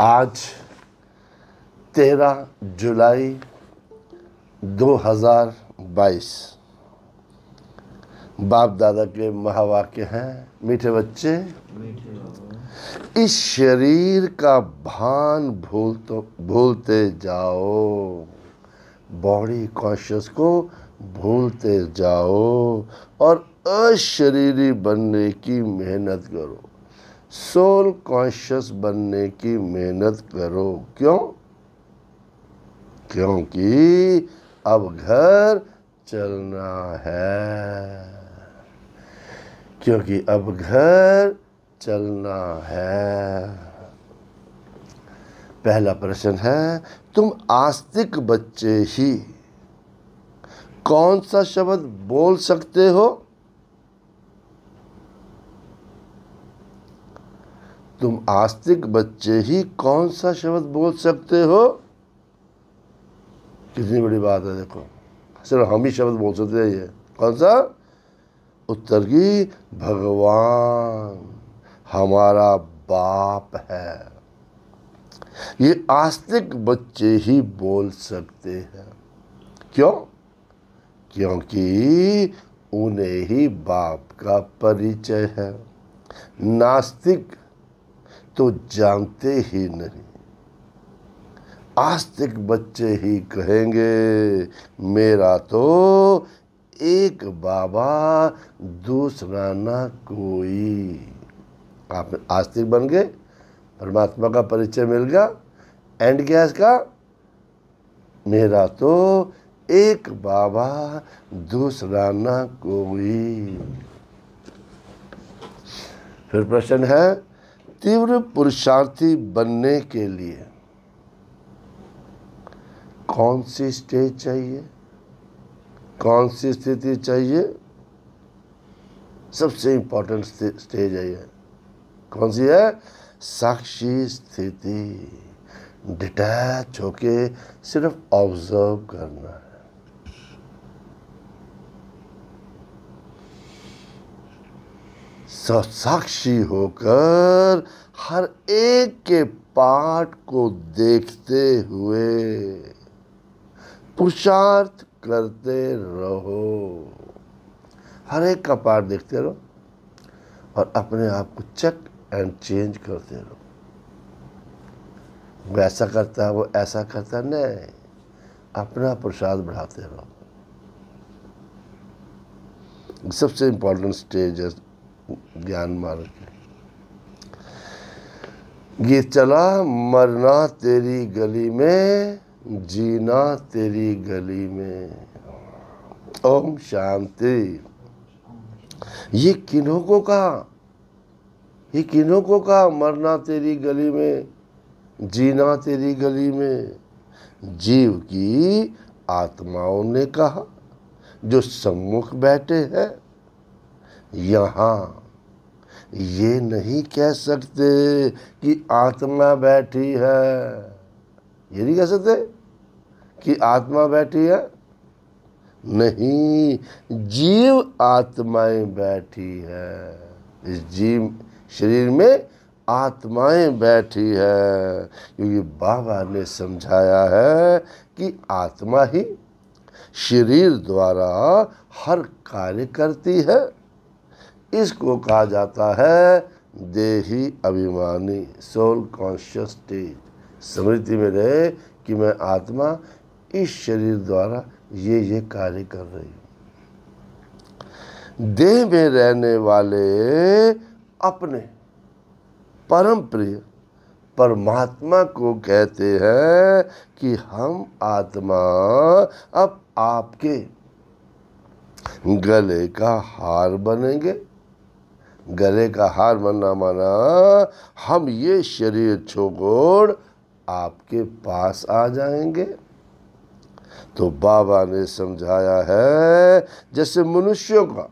आज तेरह जुलाई 2022 बाप दादा के महावाक्य हैं मीठे बच्चे इस शरीर का भान भूल तो भूलते जाओ बॉडी कॉन्शियस को भूलते जाओ और अशरीरी बनने की मेहनत करो सोल कॉन्शियस बनने की मेहनत करो क्यों क्योंकि अब घर चलना है क्योंकि अब घर चलना है पहला प्रश्न है तुम आस्तिक बच्चे ही कौन सा शब्द बोल सकते हो तुम आस्तिक बच्चे ही कौन सा शब्द बोल सकते हो कितनी बड़ी बात है देखो सिर्फ हम ही शब्द बोल सकते हैं ये कौन सा उत्तर की भगवान हमारा बाप है ये आस्तिक बच्चे ही बोल सकते हैं क्यों क्योंकि उन्हें ही बाप का परिचय है नास्तिक तो जानते ही नहीं आस्तिक बच्चे ही कहेंगे मेरा तो एक बाबा दूसरा ना कोई आप आस्तिक बन गए परमात्मा का परिचय मिल गया एंड गैस का मेरा तो एक बाबा दूसरा ना कोई फिर प्रश्न है तीव्र पुरुषार्थी बनने के लिए कौन सी स्टेज चाहिए कौन सी स्थिति चाहिए सबसे इंपॉर्टेंट स्टेज है कौन सी है साक्षी स्थिति डिटैच होके सिर्फ ऑब्जर्व करना है साक्षी होकर हर एक के पाठ को देखते हुए पुरुषार्थ करते रहो हर एक का पाठ देखते रहो और अपने आप को चेक एंड चेंज करते रहो वो ऐसा करता है वो ऐसा करता है नहीं अपना प्रसाद बढ़ाते रहो सबसे इंपॉर्टेंट स्टेज है ज्ञान मार्ग ये चला मरना तेरी गली में जीना तेरी गली में ओम शांति ये किन्हों को कहा ये किन्हों को कहा मरना तेरी गली में जीना तेरी गली में जीव की आत्माओं ने कहा जो सम्मुख बैठे हैं यहाँ ये नहीं कह सकते कि आत्मा बैठी है ये नहीं कह सकते कि आत्मा बैठी है नहीं जीव आत्माएं बैठी है इस जीव शरीर में आत्माएं बैठी है क्योंकि बाबा ने समझाया है कि आत्मा ही शरीर द्वारा हर कार्य करती है इसको कहा जाता है देही अभिमानी सोल कॉन्शियस स्टेज स्मृति में रहे कि मैं आत्मा इस शरीर द्वारा ये ये कार्य कर रही हूँ देह में रहने वाले अपने परम प्रिय परमात्मा को कहते हैं कि हम आत्मा अब आपके गले का हार बनेंगे गले का हार मनना माना हम ये शरीर छोड़ आपके पास आ जाएंगे तो बाबा ने समझाया है जैसे मनुष्यों का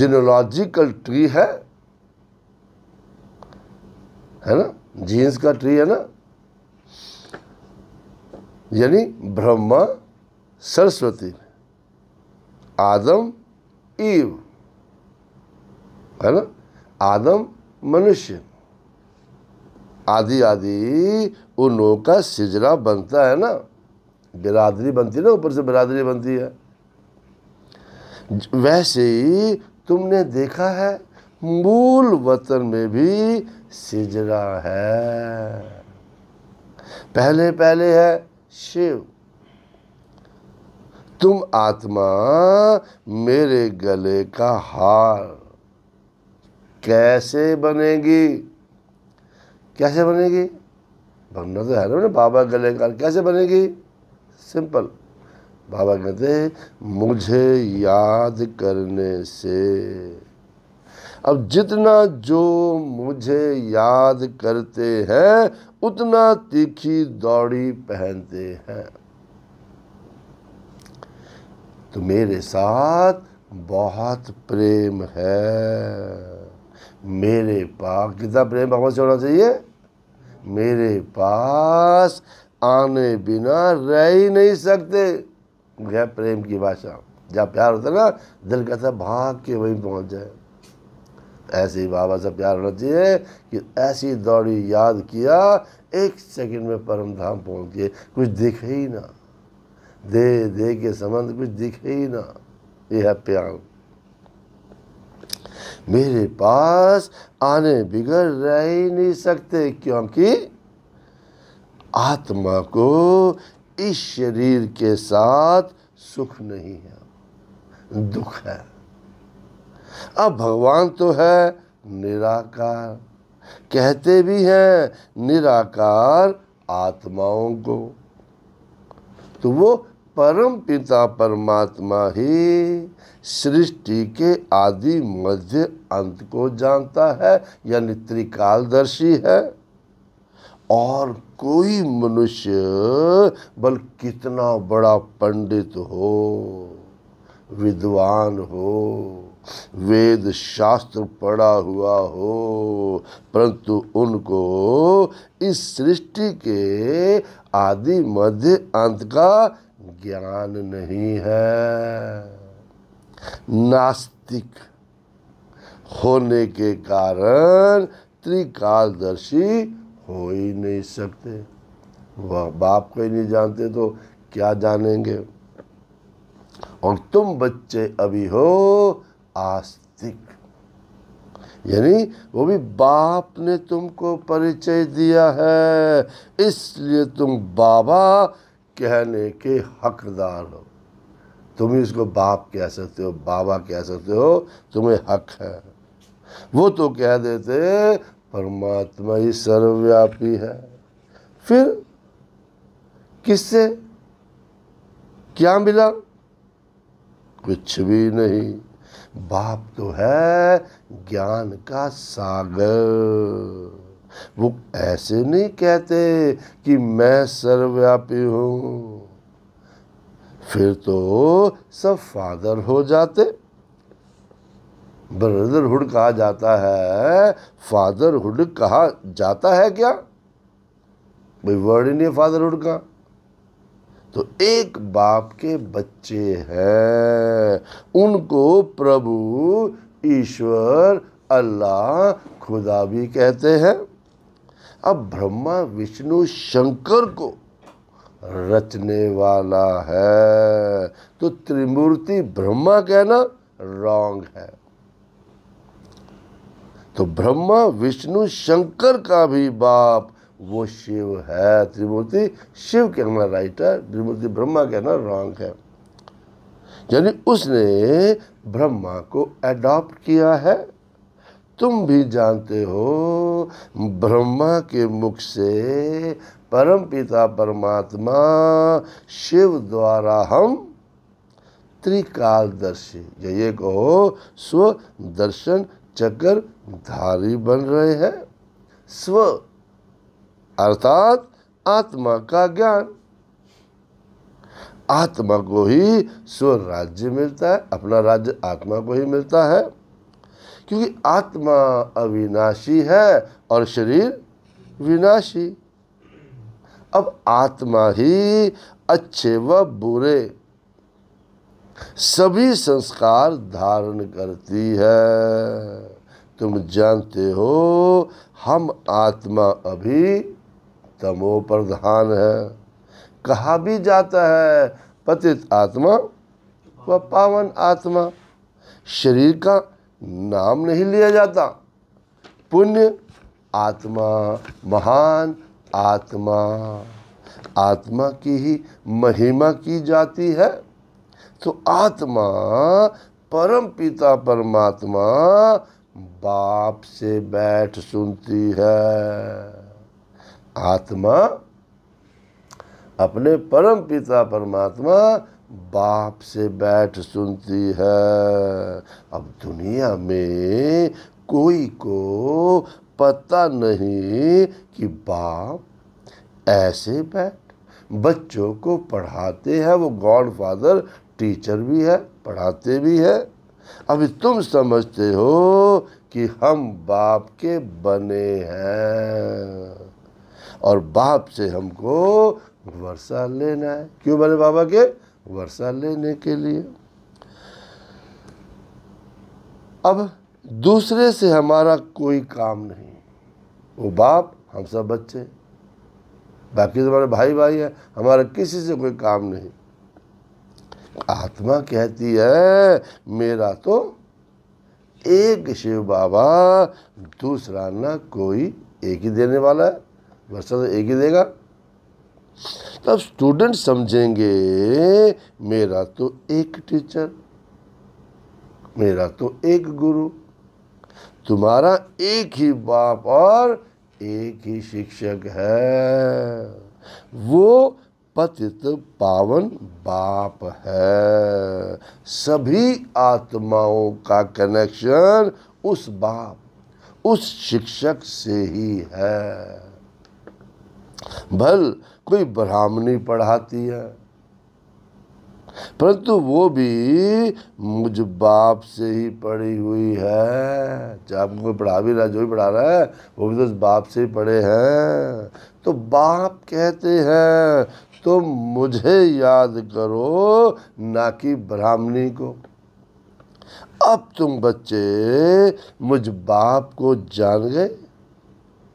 जिनोलॉजिकल ट्री है है ना जीन्स का ट्री है ना यानी ब्रह्मा सरस्वती आदम ईव है ना आदम मनुष्य आदि आदि उन लोगों का सिजरा बनता है ना बिरादरी बनती है ना ऊपर से बिरादरी बनती है वैसे ही तुमने देखा है मूल वतन में भी सिजरा है पहले पहले है शिव तुम आत्मा मेरे गले का हार कैसे बनेगी कैसे बनेगी बनना तो है ना बाबा गले का कैसे बनेगी सिंपल बाबा कहते हैं मुझे याद करने से अब जितना जो मुझे याद करते हैं उतना तीखी दौड़ी पहनते हैं तो मेरे साथ बहुत प्रेम है मेरे पास कितना प्रेम भगवान से होना चाहिए मेरे पास आने बिना रह ही नहीं सकते यह प्रेम की भाषा जहाँ प्यार होता है ना दिल कहता भाग के वहीं पहुँच जाए ऐसे ही बाबा से प्यार होना चाहिए कि ऐसी दौड़ी याद किया एक सेकंड में परम धाम पहुँच गए कुछ दिखे ही ना दे दे के संबंध कुछ दिखे ही ना यह है प्यार मेरे पास आने बिगड़ रह ही नहीं सकते क्योंकि आत्मा को इस शरीर के साथ सुख नहीं है दुख है अब भगवान तो है निराकार कहते भी हैं निराकार आत्माओं को तो वो परम पिता परमात्मा ही सृष्टि के आदि मध्य अंत को जानता है यानी त्रिकालदर्शी है और कोई मनुष्य बल कितना बड़ा पंडित हो विद्वान हो वेद शास्त्र पढ़ा हुआ हो परंतु उनको इस सृष्टि के आदि मध्य अंत का ज्ञान नहीं है नास्तिक होने के कारण त्रिकालदर्शी हो ही नहीं सकते वह बाप को ही नहीं जानते तो क्या जानेंगे और तुम बच्चे अभी हो आस्तिक यानी वो भी बाप ने तुमको परिचय दिया है इसलिए तुम बाबा कहने के हकदार हो तुम इसको बाप कह सकते हो बाबा कह सकते हो तुम्हें हक है वो तो कह देते परमात्मा ही सर्वव्यापी है फिर किससे क्या मिला कुछ भी नहीं बाप तो है ज्ञान का सागर वो ऐसे नहीं कहते कि मैं सर्वव्यापी हूँ फिर तो सब फादर हो जाते ब्रदरहुड कहा जाता है फादरहुड कहा जाता है क्या कोई वर्ड ही नहीं है फादरहुड का तो एक बाप के बच्चे हैं उनको प्रभु ईश्वर अल्लाह खुदा भी कहते हैं अब ब्रह्मा विष्णु शंकर को रचने वाला है तो त्रिमूर्ति ब्रह्मा कहना रॉन्ग है तो ब्रह्मा विष्णु शंकर का भी बाप वो शिव है त्रिमूर्ति शिव कहना राइट है त्रिमूर्ति ब्रह्मा कहना रॉन्ग है यानी उसने ब्रह्मा को एडॉप्ट किया है तुम भी जानते हो ब्रह्मा के मुख से परम पिता परमात्मा शिव द्वारा हम त्रिकालदर्शी ये कहो स्व दर्शन चक्र धारी बन रहे हैं स्व अर्थात आत्मा का ज्ञान आत्मा को ही स्व राज्य मिलता है अपना राज्य आत्मा को ही मिलता है क्योंकि आत्मा अविनाशी है और शरीर विनाशी अब आत्मा ही अच्छे व बुरे सभी संस्कार धारण करती है तुम जानते हो हम आत्मा अभी तमो प्रधान है कहा भी जाता है पतित आत्मा व पावन आत्मा शरीर का नाम नहीं लिया जाता पुण्य आत्मा महान आत्मा आत्मा की ही महिमा की जाती है तो आत्मा परम पिता परमात्मा बाप से बैठ सुनती है आत्मा अपने परम पिता परमात्मा बाप से बैठ सुनती है अब दुनिया में कोई को पता नहीं कि बाप ऐसे बैठ बच्चों को पढ़ाते हैं वो गॉड फादर टीचर भी है पढ़ाते भी है अभी तुम समझते हो कि हम बाप के बने हैं और बाप से हमको वर्षा लेना है क्यों बने बाबा के वर्षा लेने के लिए अब दूसरे से हमारा कोई काम नहीं वो बाप हम सब बच्चे बाकी तो हमारे भाई भाई है हमारा किसी से कोई काम नहीं आत्मा कहती है मेरा तो एक शिव बाबा दूसरा ना कोई एक ही देने वाला है वर्षा तो एक ही देगा तब स्टूडेंट समझेंगे मेरा तो एक टीचर मेरा तो एक गुरु तुम्हारा एक ही बाप और एक ही शिक्षक है वो पतित पावन बाप है सभी आत्माओं का कनेक्शन उस बाप उस शिक्षक से ही है भल कोई ब्राह्मणी पढ़ाती है परंतु वो भी मुझ बाप से ही पढ़ी हुई है चाहे आपको कोई पढ़ा भी रहा जो भी पढ़ा रहा है वो भी तो बाप से ही पढ़े हैं तो बाप कहते हैं तो मुझे याद करो ना कि ब्राह्मणी को अब तुम बच्चे मुझ बाप को जान गए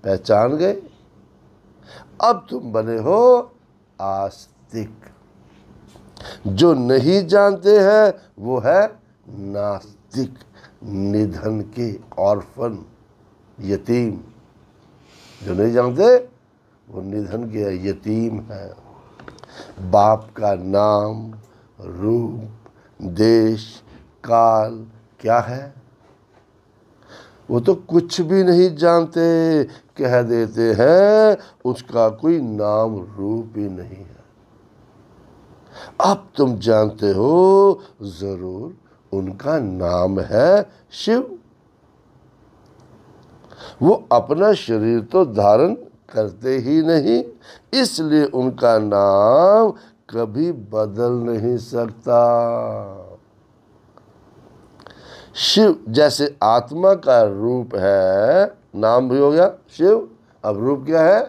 पहचान गए अब तुम बने हो आस्तिक जो नहीं जानते हैं वो है नास्तिक निधन के ऑर्फन यतीम जो नहीं जानते वो निधन के यतीम है बाप का नाम रूप देश काल क्या है वो तो कुछ भी नहीं जानते कह देते हैं उसका कोई नाम रूप ही नहीं है अब तुम जानते हो जरूर उनका नाम है शिव वो अपना शरीर तो धारण करते ही नहीं इसलिए उनका नाम कभी बदल नहीं सकता शिव जैसे आत्मा का रूप है नाम भी हो गया शिव अब रूप क्या है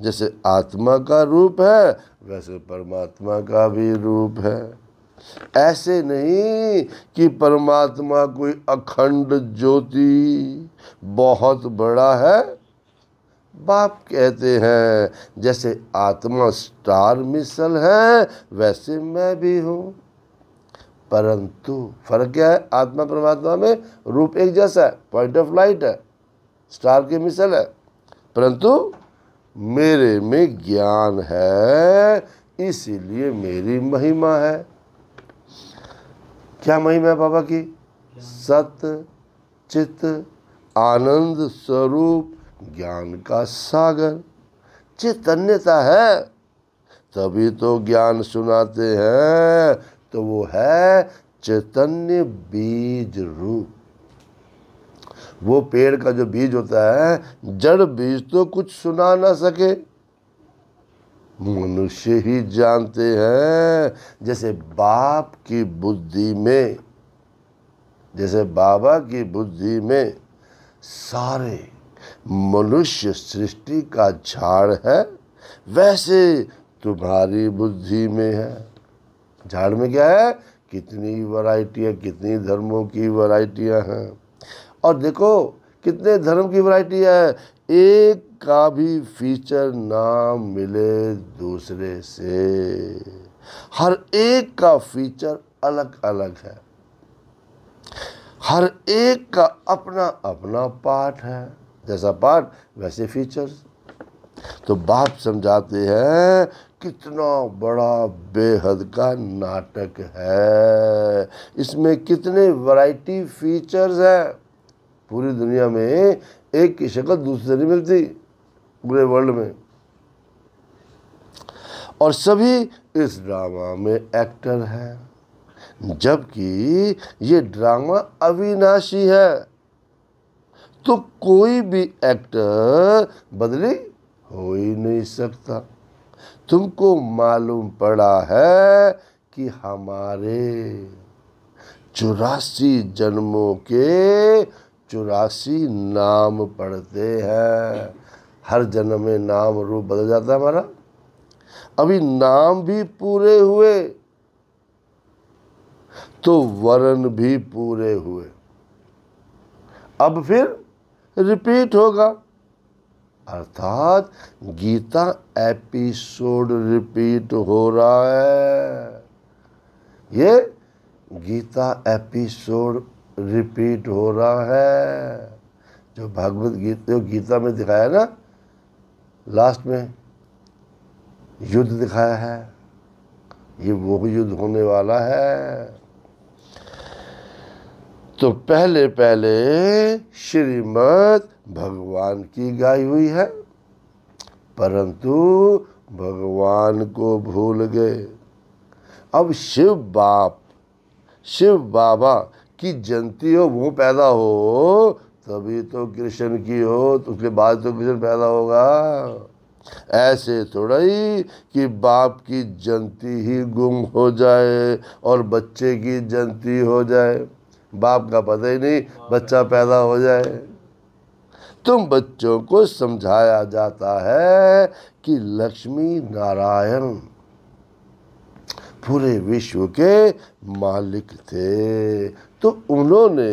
जैसे आत्मा का रूप है वैसे परमात्मा का भी रूप है ऐसे नहीं कि परमात्मा कोई अखंड ज्योति बहुत बड़ा है बाप कहते हैं जैसे आत्मा स्टार मिसल है वैसे मैं भी हूँ परंतु फर्क क्या है आत्मा परमात्मा में रूप एक जैसा है पॉइंट ऑफ लाइट है स्टार की मिसल है परंतु मेरे में ज्ञान है इसीलिए मेरी महिमा है क्या महिमा है बाबा की सत चित आनंद स्वरूप ज्ञान का सागर चैतन्यता है तभी तो ज्ञान सुनाते हैं तो वो है चैतन्य बीज रूप वो पेड़ का जो बीज होता है जड़ बीज तो कुछ सुना ना सके मनुष्य ही जानते हैं जैसे बाप की बुद्धि में जैसे बाबा की बुद्धि में सारे मनुष्य सृष्टि का झाड़ है वैसे तुम्हारी बुद्धि में है झाड़ में क्या है कितनी वैरायटियाँ कितनी धर्मों की वैरायटियाँ हैं और देखो कितने धर्म की वैरायटी है एक का भी फीचर ना मिले दूसरे से हर एक का फीचर अलग अलग है हर एक का अपना अपना पार्ट है जैसा पार्ट वैसे फीचर्स तो बाप समझाते हैं कितना बड़ा बेहद का नाटक है इसमें कितने वैरायटी फीचर्स हैं पूरी दुनिया में एक की शक्ल दूसरे नहीं मिलती पूरे वर्ल्ड में और सभी इस ड्रामा में एक्टर हैं जबकि ये ड्रामा अविनाशी है तो कोई भी एक्टर बदली हो ही नहीं सकता तुमको मालूम पड़ा है कि हमारे चौरासी जन्मों के चौरासी नाम पढ़ते हैं हर जन्म में नाम रूप बदल जाता है हमारा अभी नाम भी पूरे हुए तो वर्ण भी पूरे हुए अब फिर रिपीट होगा अर्थात गीता एपिसोड रिपीट हो रहा है ये गीता एपिसोड रिपीट हो रहा है जो भागवत गीता जो गीता में दिखाया ना लास्ट में युद्ध दिखाया है ये वो युद्ध होने वाला है तो पहले पहले श्रीमद भगवान की गाई हुई है परंतु भगवान को भूल गए अब शिव बाप शिव बाबा की जयंती हो वो पैदा हो तभी तो कृष्ण की हो तो उसके बाद तो कृष्ण पैदा होगा ऐसे थोड़ा ही कि बाप की जंती ही गुम हो जाए और बच्चे की जयंती हो जाए बाप का पता ही नहीं बच्चा पैदा हो जाए तुम बच्चों को समझाया जाता है कि लक्ष्मी नारायण पूरे विश्व के मालिक थे तो उन्होंने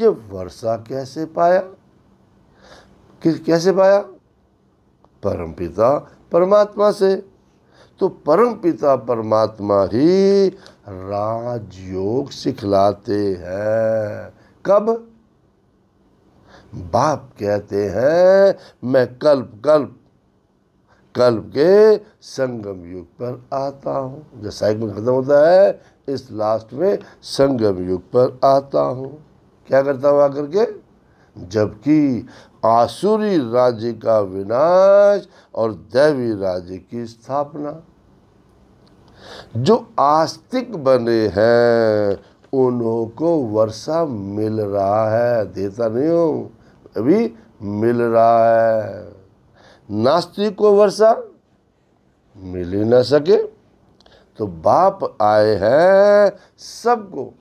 ये वर्षा कैसे पाया कि कैसे पाया परमपिता परमात्मा से तो परम पिता परमात्मा ही राजयोग सिखलाते हैं कब बाप कहते हैं मैं कल्प कल्प कल्प के संगम युग पर आता हूं जब साइक में ख़त्म होता है इस लास्ट में संगम युग पर आता हूं क्या करता हूं आकर के जबकि आसुरी राज्य का विनाश और दैवी राज्य की स्थापना जो आस्तिक बने हैं उन्हों को वर्षा मिल रहा है देता नहीं हो अभी मिल रहा है नास्तिक को वर्षा मिल ही ना सके तो बाप आए हैं सबको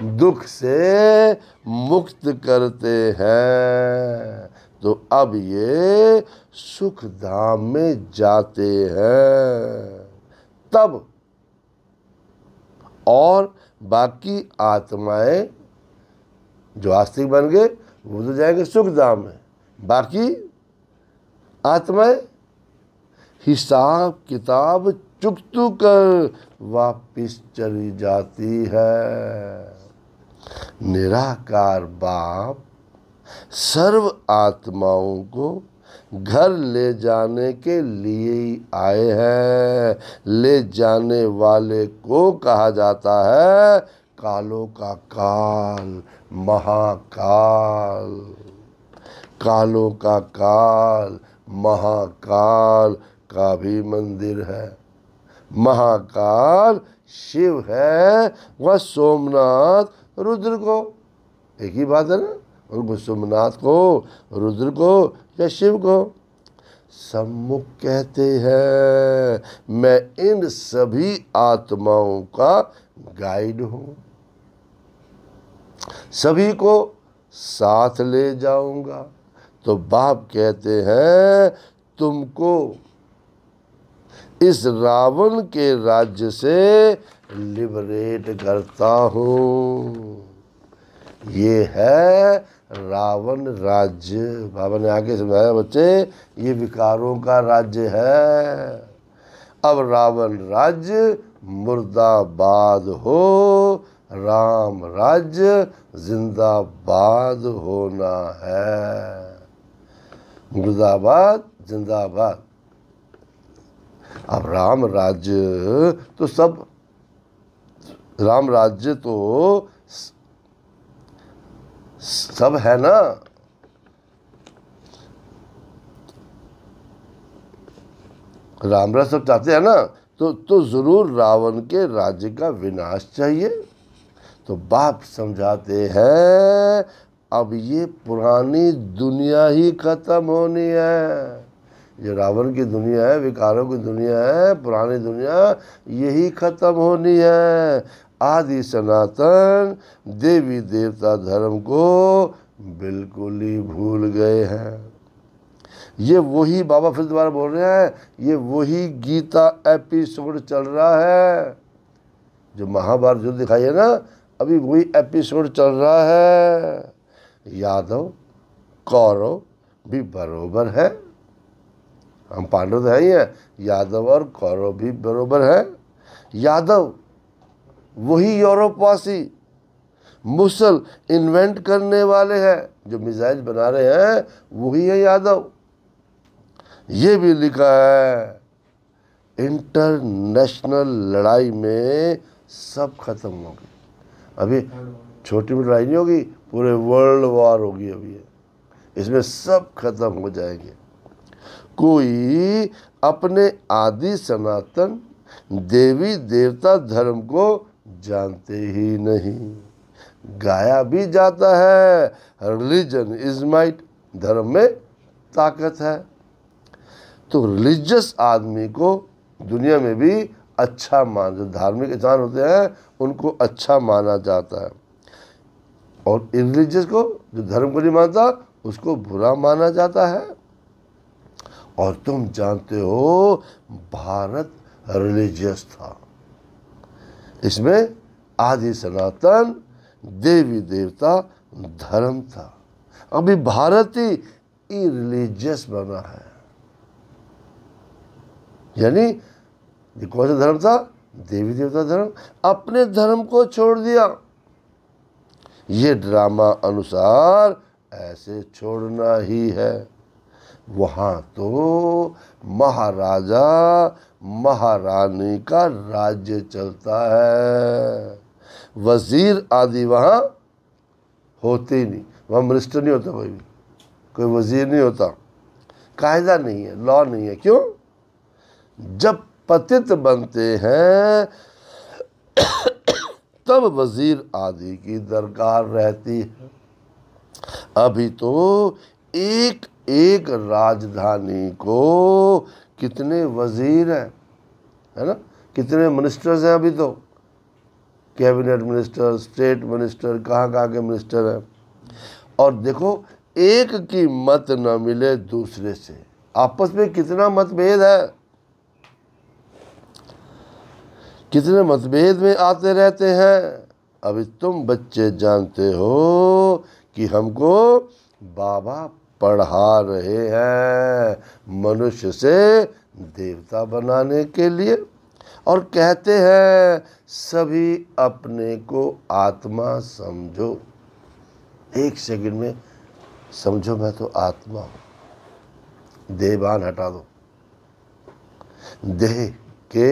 दुख से मुक्त करते हैं तो अब ये सुख धाम में जाते हैं तब और बाकी आत्माएं जो आस्तिक बन गए वो तो जाएंगे सुख धाम में बाकी आत्माएं हिसाब किताब चुक कर वापिस चली जाती है निराकार बाप सर्व आत्माओं को घर ले जाने के लिए ही आए हैं ले जाने वाले को कहा जाता है कालों का काल महाकाल कालों का काल महाकाल का भी मंदिर है महाकाल शिव है वह सोमनाथ रुद्र को एक ही बात है ना उनको सोमनाथ को रुद्र को या शिव को सम्मुख कहते हैं मैं इन सभी आत्माओं का गाइड हूं सभी को साथ ले जाऊंगा तो बाप कहते हैं तुमको इस रावण के राज्य से लिबरेट करता हूँ ये है रावण राज्य बाबा ने आगे समझाया बच्चे ये विकारों का राज्य है अब रावण राज्य मुर्दाबाद हो राम राज्य जिंदाबाद होना है मुर्दाबाद जिंदाबाद अब राम राज्य तो सब राम राज्य तो सब है ना राम राज सब चाहते हैं ना तो तो जरूर रावण के राज्य का विनाश चाहिए तो बाप समझाते हैं अब ये पुरानी दुनिया ही खत्म होनी है ये रावण की दुनिया है विकारों की दुनिया है पुरानी दुनिया यही खत्म होनी है आदि सनातन देवी देवता धर्म को बिल्कुल ही भूल गए हैं ये वही बाबा फिर दोबारा बोल रहे हैं ये वही गीता एपिसोड चल रहा है जो महाभारत जो दिखाई है ना अभी वही एपिसोड चल रहा है यादव कौरव भी बरोबर है हम पांडव तो है ही हैं यादव और कौरव भी बरोबर है यादव वही यूरोपवासी मुसल इन्वेंट करने वाले हैं जो मिसाइल बना रहे हैं वही है यादव ये भी लिखा है इंटरनेशनल लड़ाई में सब खत्म होगी अभी छोटी मोटी लड़ाई नहीं होगी पूरे वर्ल्ड वॉर होगी अभी इसमें सब खत्म हो जाएंगे कोई अपने आदि सनातन देवी देवता धर्म को जानते ही नहीं गाया भी जाता है रिलीजन इज माइट धर्म में ताकत है तो रिलीजियस आदमी को दुनिया में भी अच्छा मान जो धार्मिक इंसान होते हैं उनको अच्छा माना जाता है और रिलीजियस को जो धर्म को नहीं मानता उसको बुरा माना जाता है और तुम जानते हो भारत रिलीजियस था इसमें आदि सनातन देवी देवता धर्म था अभी भारत ही रिलीजियस बना है यानी कौन सा धर्म था देवी देवता धर्म अपने धर्म को छोड़ दिया ये ड्रामा अनुसार ऐसे छोड़ना ही है वहां तो महाराजा महारानी का राज्य चलता है वजीर आदि वहाँ होते ही नहीं वहाँ मिनिस्टर नहीं होता कोई भी कोई वजीर नहीं होता कायदा नहीं है लॉ नहीं है क्यों जब पतित बनते हैं तब वजीर आदि की दरकार रहती है अभी तो एक एक राजधानी को कितने वज़ीर हैं है ना कितने मिनिस्टर्स हैं अभी तो कैबिनेट मिनिस्टर स्टेट मिनिस्टर कहाँ कहाँ के मिनिस्टर हैं और देखो एक की मत न मिले दूसरे से आपस में कितना मतभेद है कितने मतभेद में आते रहते हैं अभी तुम बच्चे जानते हो कि हमको बाबा पढ़ा रहे हैं मनुष्य से देवता बनाने के लिए और कहते हैं सभी अपने को आत्मा समझो एक सेकंड में समझो मैं तो आत्मा हूं देवान हटा दो देह के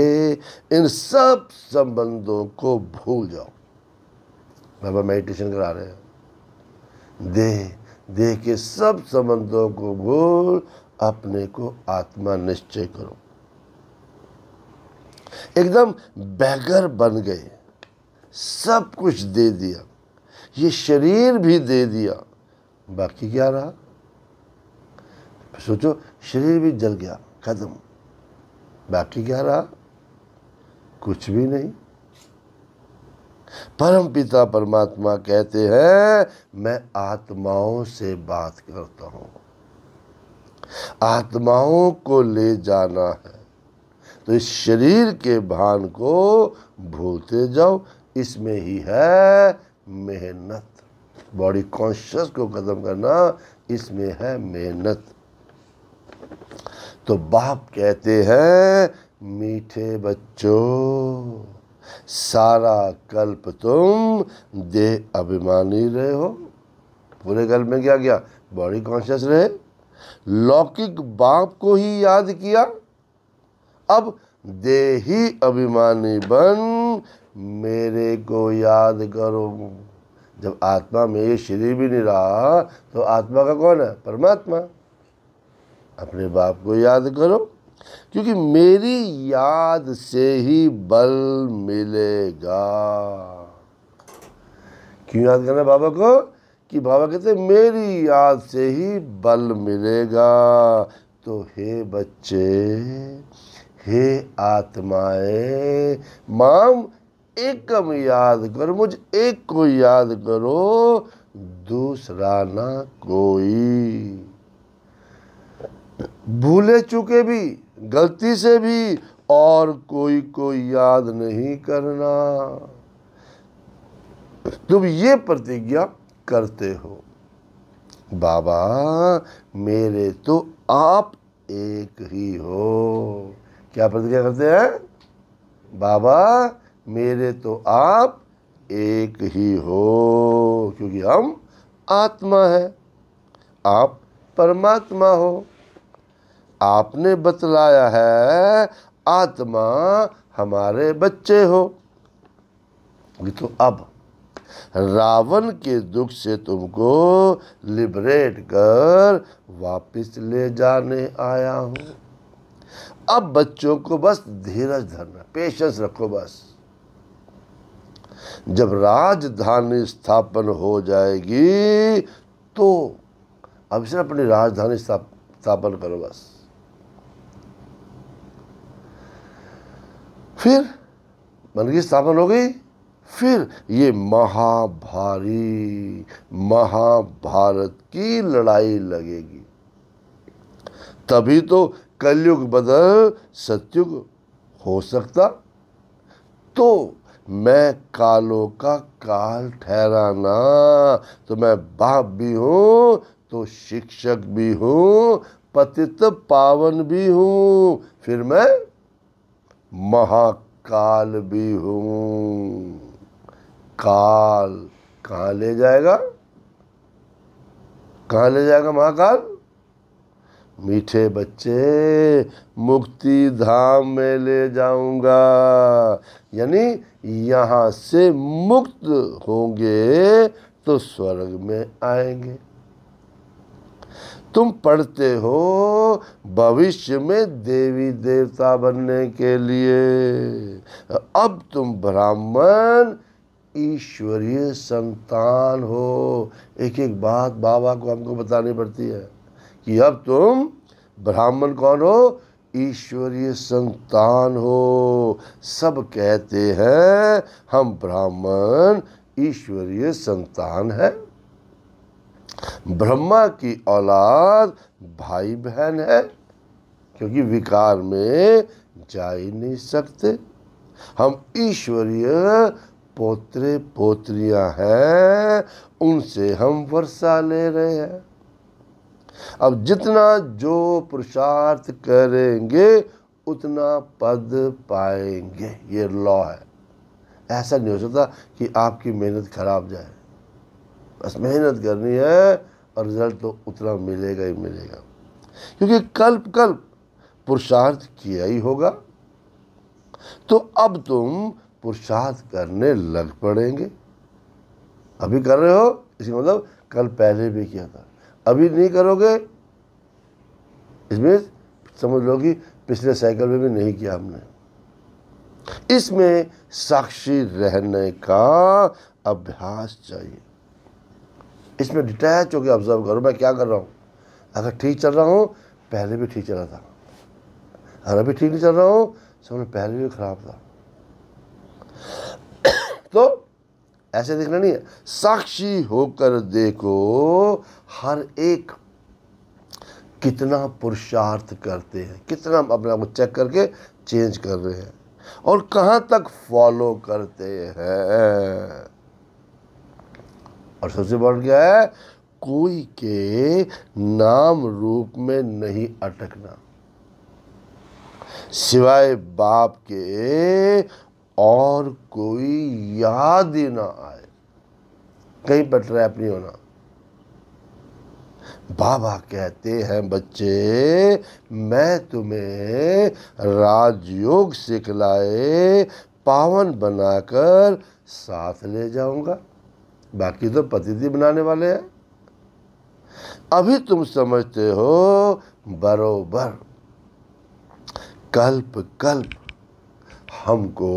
इन सब संबंधों को भूल जाओ बाबा मेडिटेशन करा रहे हैं देह देह के सब संबंधों को भूल अपने को आत्मा निश्चय करो एकदम बेगर बन गए सब कुछ दे दिया ये शरीर भी दे दिया बाकी क्या रहा सोचो शरीर भी जल गया खत्म बाकी क्या रहा कुछ भी नहीं परम पिता परमात्मा कहते हैं मैं आत्माओं से बात करता हूं आत्माओं को ले जाना है तो इस शरीर के भान को भूलते जाओ इसमें ही है मेहनत बॉडी कॉन्शियस को ख़त्म करना इसमें है मेहनत तो बाप कहते हैं मीठे बच्चों सारा कल्प तुम देह अभिमानी रहे हो पूरे कल्प में क्या किया बॉडी कॉन्शियस रहे लौकिक बाप को ही याद किया अब देही अभिमानी बन मेरे को याद करो जब आत्मा में ये भी नहीं रहा तो आत्मा का कौन है परमात्मा अपने बाप को याद करो क्योंकि मेरी याद से ही बल मिलेगा क्यों याद करना बाबा को कि बाबा कहते मेरी याद से ही बल मिलेगा तो हे बच्चे हे आत्माएं माम एकम याद करो मुझ एक को याद करो दूसरा ना कोई भूले चुके भी गलती से भी और कोई को याद नहीं करना तुम ये प्रतिज्ञा करते हो बाबा मेरे तो आप एक ही हो क्या प्रतिज्ञा करते हैं बाबा मेरे तो आप एक ही हो क्योंकि हम आत्मा है आप परमात्मा हो आपने बतलाया है आत्मा हमारे बच्चे हो तो अब रावण के दुख से तुमको लिबरेट कर वापस ले जाने आया हूं अब बच्चों को बस धीरज धरना पेशेंस रखो बस जब राजधानी स्थापन हो जाएगी तो अब से अपनी राजधानी स्थापन करो बस फिर मन की स्थापना हो गई फिर ये महाभारी महाभारत की लड़ाई लगेगी तभी तो कलयुग बदल सत्युग हो सकता तो मैं कालों का काल ठहराना तो मैं बाप भी हूँ तो शिक्षक भी हूँ पतित पावन भी हूँ फिर मैं महाकाल भी हूं काल कहाँ ले जाएगा कहाँ ले जाएगा महाकाल मीठे बच्चे मुक्ति धाम में ले जाऊंगा यानी यहां से मुक्त होंगे तो स्वर्ग में आएंगे तुम पढ़ते हो भविष्य में देवी देवता बनने के लिए अब तुम ब्राह्मण ईश्वरीय संतान हो एक एक बात बाबा को हमको बतानी पड़ती है कि अब तुम ब्राह्मण कौन हो ईश्वरीय संतान हो सब कहते हैं हम ब्राह्मण ईश्वरीय संतान है ब्रह्मा की औलाद भाई बहन है क्योंकि विकार में जा ही नहीं सकते हम ईश्वरीय पोत्रे पोत्रियां हैं उनसे हम वर्षा ले रहे हैं अब जितना जो पुरुषार्थ करेंगे उतना पद पाएंगे ये लॉ है ऐसा नहीं हो सकता कि आपकी मेहनत खराब जाए बस मेहनत करनी है और रिजल्ट तो उतना मिलेगा ही मिलेगा क्योंकि कल्प कल्प पुरुषार्थ किया ही होगा तो अब तुम पुरुषार्थ करने लग पड़ेंगे अभी कर रहे हो इसका मतलब कल पहले भी किया था अभी नहीं करोगे इसमें समझ लो कि पिछले साइकिल में भी नहीं किया हमने इसमें साक्षी रहने का अभ्यास चाहिए इसमें डिटैच होकर ऑब्जर्व करो मैं क्या कर रहा हूँ अगर ठीक चल रहा हूँ पहले भी ठीक चला था अगर अभी ठीक नहीं चल रहा हूँ समझ पहले भी खराब था तो ऐसे देखना नहीं है साक्षी होकर देखो हर एक कितना पुरुषार्थ करते हैं कितना हम अपने आप को चेक करके चेंज कर रहे हैं और कहाँ तक फॉलो करते हैं और सबसे बड़ा क्या है कोई के नाम रूप में नहीं अटकना सिवाय बाप के और कोई याद ही ना आए कहीं पर ट्रैप नहीं होना बाबा कहते हैं बच्चे मैं तुम्हें राजयोग सिखलाए पावन बनाकर साथ ले जाऊंगा बाकी तो पतिथि बनाने वाले हैं अभी तुम समझते हो बरोबर कल्प कल्प हमको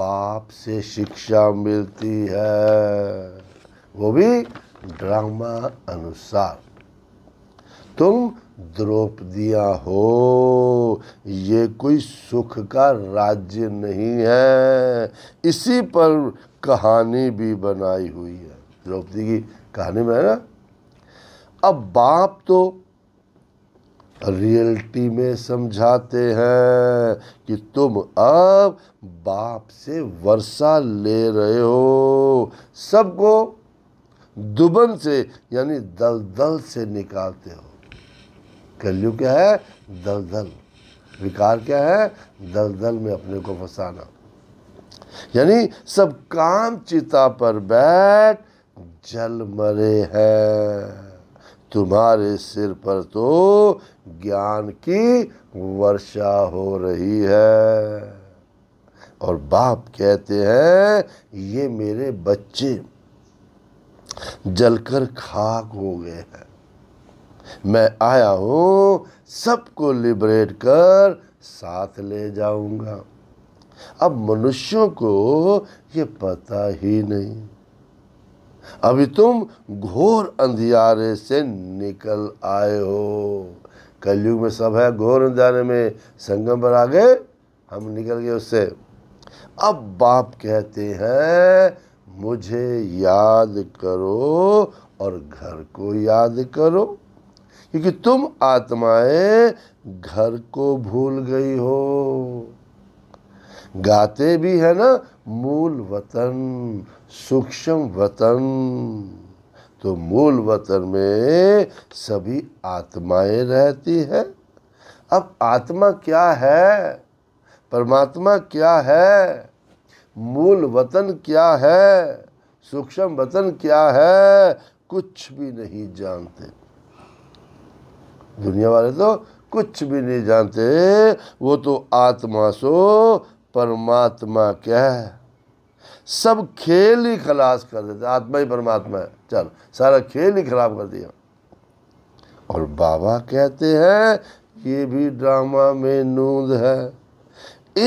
बाप से शिक्षा मिलती है वो भी ड्रामा अनुसार तुम द्रौपदिया हो ये कोई सुख का राज्य नहीं है इसी पर कहानी भी बनाई हुई है द्रौपदी की कहानी में है ना अब बाप तो रियलिटी में समझाते हैं कि तुम अब बाप से वर्षा ले रहे हो सबको दुबन से यानी दलदल से निकालते हो कलयुग क्या है दलदल विकार क्या है दलदल में अपने को फंसाना यानी सब काम चिता पर बैठ जल मरे हैं तुम्हारे सिर पर तो ज्ञान की वर्षा हो रही है और बाप कहते हैं ये मेरे बच्चे जलकर खाक हो गए हैं मैं आया हूँ सबको लिबरेट कर साथ ले जाऊंगा अब मनुष्यों को ये पता ही नहीं अभी तुम घोर अंधियारे से निकल आए हो कलयुग में सब है घोर अंधियारे में संगम पर आ गए हम निकल गए उससे अब बाप कहते हैं मुझे याद करो और घर को याद करो क्योंकि तुम आत्माएं घर को भूल गई हो गाते भी है ना मूल वतन सूक्ष्म वतन तो मूल वतन में सभी आत्माएं रहती है अब आत्मा क्या है परमात्मा क्या है मूल वतन क्या है सूक्ष्म वतन क्या है कुछ भी नहीं जानते दुनिया वाले तो कुछ भी नहीं जानते वो तो आत्मा सो परमात्मा क्या है सब खेल ही खलास कर देते आत्मा ही परमात्मा है चल सारा खेल ही खराब कर दिया और बाबा कहते हैं ये भी ड्रामा में नूंद है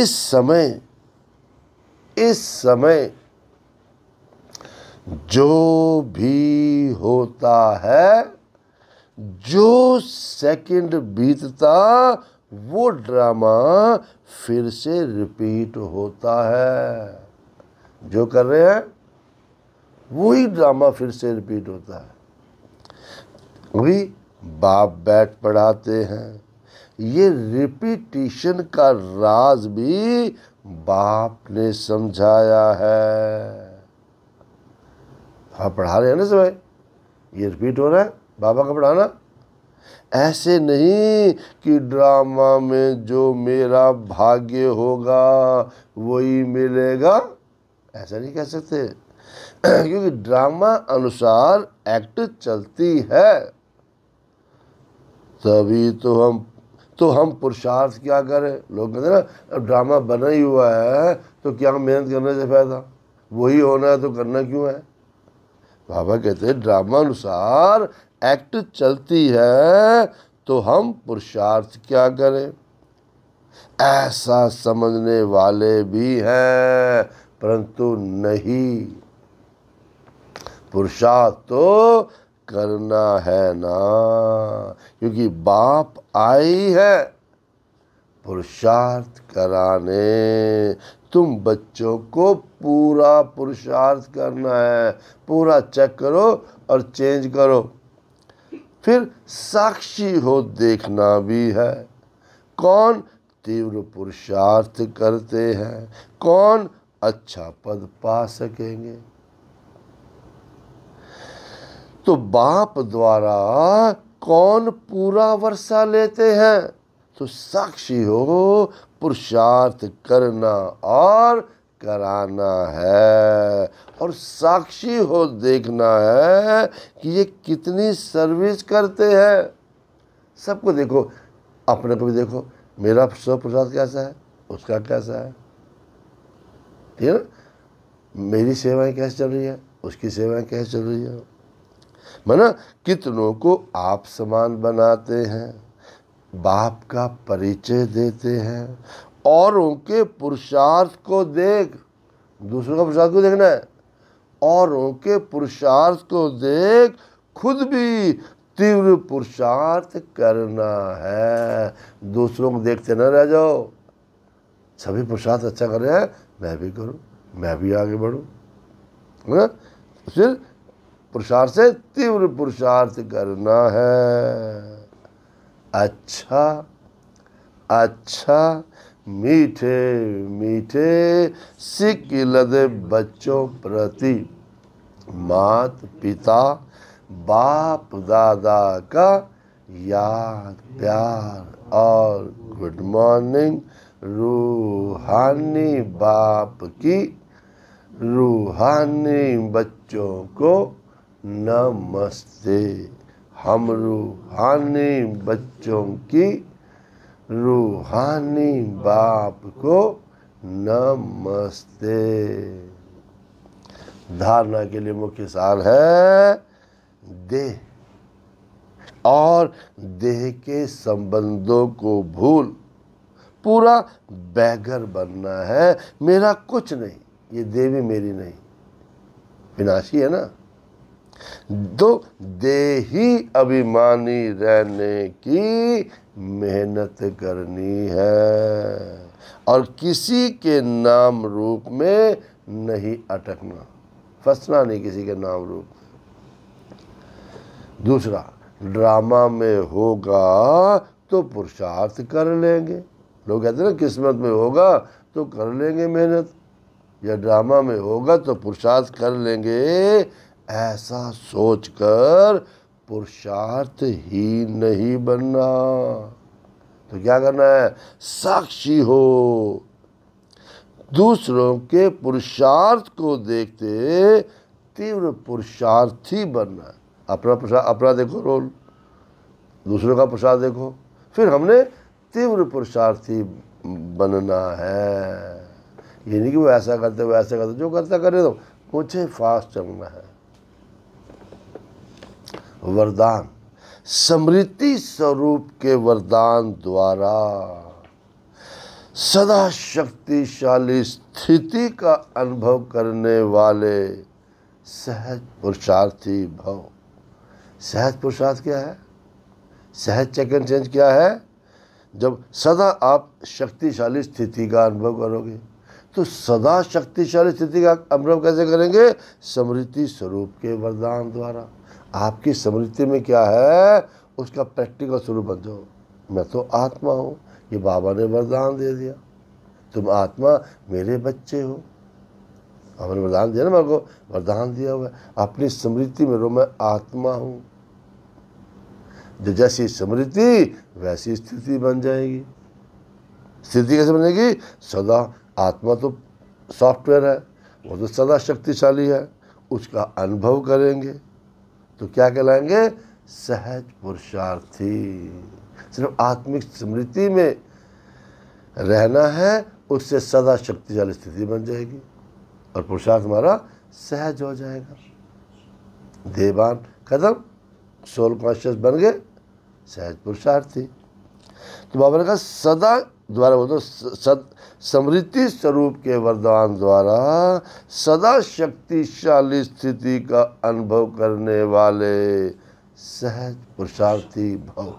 इस समय इस समय जो भी होता है जो सेकंड बीतता वो ड्रामा फिर से रिपीट होता है जो कर रहे हैं वही ड्रामा फिर से रिपीट होता है अभी बाप बैठ पढ़ाते हैं ये रिपीटिशन का राज भी बाप ने समझाया है आप पढ़ा रहे हैं ना सब ये रिपीट हो रहा है बाबा का पढ़ाना ऐसे नहीं कि ड्रामा में जो मेरा भाग्य होगा वही मिलेगा ऐसा नहीं कह सकते क्योंकि ड्रामा अनुसार एक्ट चलती है तभी तो हम तो हम पुरुषार्थ क्या करें लोग कहते ना ड्रामा बना ही हुआ है तो क्या मेहनत करने से फ़ायदा वही होना है तो करना क्यों है बाबा कहते हैं अनुसार एक्ट चलती है तो हम पुरुषार्थ क्या करें ऐसा समझने वाले भी हैं परंतु नहीं पुरुषार्थ तो करना है ना क्योंकि बाप आई है पुरुषार्थ कराने तुम बच्चों को पूरा पुरुषार्थ करना है पूरा चेक करो और चेंज करो फिर साक्षी हो देखना भी है कौन तीव्र पुरुषार्थ करते हैं कौन अच्छा पद पा सकेंगे तो बाप द्वारा कौन पूरा वर्षा लेते हैं तो साक्षी हो पुरुषार्थ करना और कराना है और साक्षी हो देखना है कि ये कितनी सर्विस करते हैं सबको देखो अपने को भी देखो मेरा स्व प्रसाद कैसा है उसका कैसा है ठीक है मेरी सेवाएं कैसे चल रही है उसकी सेवाएं कैसे चल रही है मना कितनों को आप समान बनाते हैं बाप का परिचय देते हैं और उनके पुरुषार्थ को देख दूसरों का पुरुषार्थ को देखना है और उनके पुरुषार्थ को देख खुद भी तीव्र पुरुषार्थ करना है दूसरों को देखते ना रह जाओ सभी पुरुषार्थ अच्छा कर रहे हैं मैं भी करूं मैं भी आगे बढ़ूं फिर पुरुषार्थ से तीव्र पुरुषार्थ करना है अच्छा अच्छा मीठे मीठे सिख लदे बच्चों प्रति मात पिता बाप दादा का याद प्यार और गुड मॉर्निंग रूहानी बाप की रूहानी बच्चों को नमस्ते हम रूहानी बच्चों की रूहानी बाप को नमस्ते धारणा के लिए मुख्य सार है देह और देह के संबंधों को भूल पूरा बैगर बनना है मेरा कुछ नहीं ये देवी मेरी नहीं विनाशी है ना दो देही अभिमानी रहने की मेहनत करनी है और किसी के नाम रूप में नहीं अटकना फंसना नहीं किसी के नाम रूप में दूसरा ड्रामा में होगा तो पुरुषार्थ कर लेंगे लोग कहते हैं ना किस्मत में होगा तो कर लेंगे मेहनत या ड्रामा में होगा तो पुरुषार्थ कर लेंगे ऐसा सोचकर पुरुषार्थ ही नहीं बनना तो क्या करना है साक्षी हो दूसरों के पुरुषार्थ को देखते तीव्र पुरुषार्थी बनना है अपना पुरुषार्थ अपना देखो रोल दूसरों का पुरुषार्थ देखो फिर हमने तीव्र पुरुषार्थी बनना है ये नहीं कि वो ऐसा करते वो ऐसा करते जो करता करे तो मुझे फास्ट चलना है वरदान समृद्धि स्वरूप के वरदान द्वारा सदा शक्तिशाली स्थिति का अनुभव करने वाले सहज पुरुषार्थी भव सहज पुरुषार्थ क्या है सहज चेक एंड चेंज क्या है जब सदा आप शक्तिशाली स्थिति का अनुभव करोगे तो सदा शक्तिशाली स्थिति का अनुभव कैसे करेंगे समृद्धि स्वरूप के वरदान द्वारा आपकी स्मृति में क्या है उसका प्रैक्टिकल स्वरूप बन जाओ मैं तो आत्मा हूँ ये बाबा ने वरदान दे दिया तुम आत्मा मेरे बच्चे हो हमने वरदान दिया ना मेरे को वरदान दिया हुआ अपनी स्मृति में रो मैं आत्मा हूँ जो जैसी स्मृति वैसी स्थिति बन जाएगी स्थिति कैसे बनेगी सदा आत्मा तो सॉफ्टवेयर है वो तो सदा शक्तिशाली है उसका अनुभव करेंगे तो क्या कहलाएंगे सहज पुरुषार्थी सिर्फ आत्मिक स्मृति में रहना है उससे सदा शक्तिशाली स्थिति बन जाएगी और पुरुषार्थ हमारा सहज हो जाएगा देवान कदम सोल कॉन्शियस बन गए सहज पुरुषार्थी तो बाबा ने कहा सदा द्वारा बोलो सद समृद्धि स्वरूप के वरदान द्वारा सदा शक्तिशाली स्थिति का अनुभव करने वाले सहज पुरुषार्थी भव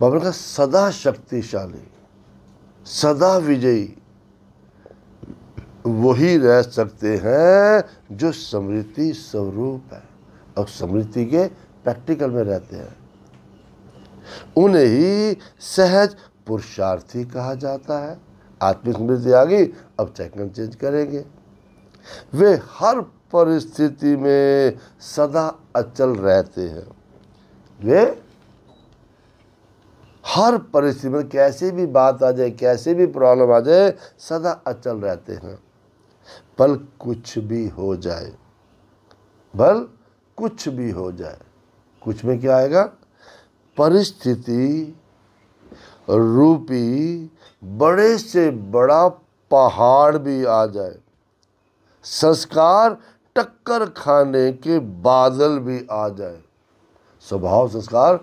बाबा का सदा शक्तिशाली सदा विजयी वही रह सकते हैं जो समृद्धि स्वरूप है और समृद्धि के प्रैक्टिकल में रहते हैं उन्हें ही सहज पुरुषार्थी कहा जाता है आत्मिक समृद्धि आ गई अब चैकन चेंज करेंगे वे हर परिस्थिति में सदा अचल रहते हैं वे हर परिस्थिति में कैसी भी बात आ जाए कैसे भी प्रॉब्लम आ जाए सदा अचल रहते हैं बल कुछ भी हो जाए बल कुछ भी हो जाए कुछ में क्या आएगा परिस्थिति रूपी बड़े से बड़ा पहाड़ भी आ जाए संस्कार टक्कर खाने के बादल भी आ जाए स्वभाव संस्कार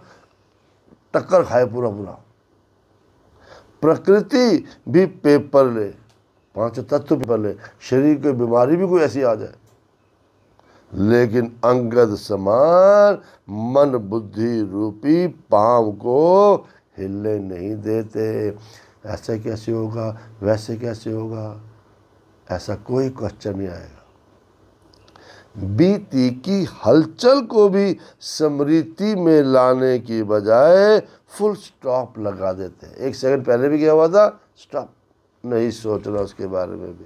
टक्कर खाए पूरा पूरा प्रकृति भी पेपर ले पांच तत्व पेपर ले शरीर की बीमारी भी कोई ऐसी आ जाए लेकिन अंगद समान मन बुद्धि रूपी पांव को हिलने नहीं देते ऐसे कैसे होगा वैसे कैसे होगा ऐसा कोई क्वेश्चन नहीं आएगा बीती की हलचल को भी स्मृति में लाने की बजाय फुल स्टॉप लगा देते हैं एक सेकंड पहले भी क्या हुआ था स्टॉप नहीं सोचना उसके बारे में भी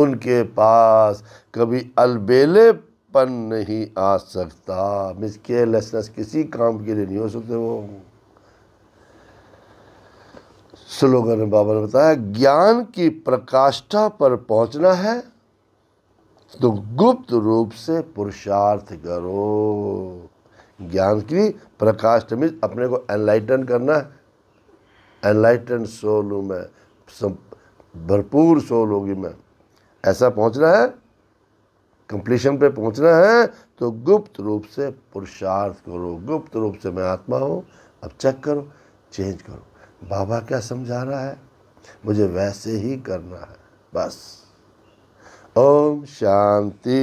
उनके पास कभी अलबेलेपन नहीं आ सकता मिस केयरलेसनेस किसी काम के लिए नहीं हो सकते वो स्लोगन में बाबा ने बताया ज्ञान की प्रकाष्ठा पर पहुंचना है तो गुप्त रूप से पुरुषार्थ करो ज्ञान की प्रकाष्ठा में अपने को एनलाइटन करना है एनलाइटन सोल में मैं भरपूर सोल होगी मैं ऐसा पहुंचना है कंप्लीशन पे पहुंचना है तो गुप्त रूप से पुरुषार्थ करो गुप्त रूप से मैं आत्मा हूँ अब चेक करो चेंज करो बाबा क्या समझा रहा है मुझे वैसे ही करना है बस ओम शांति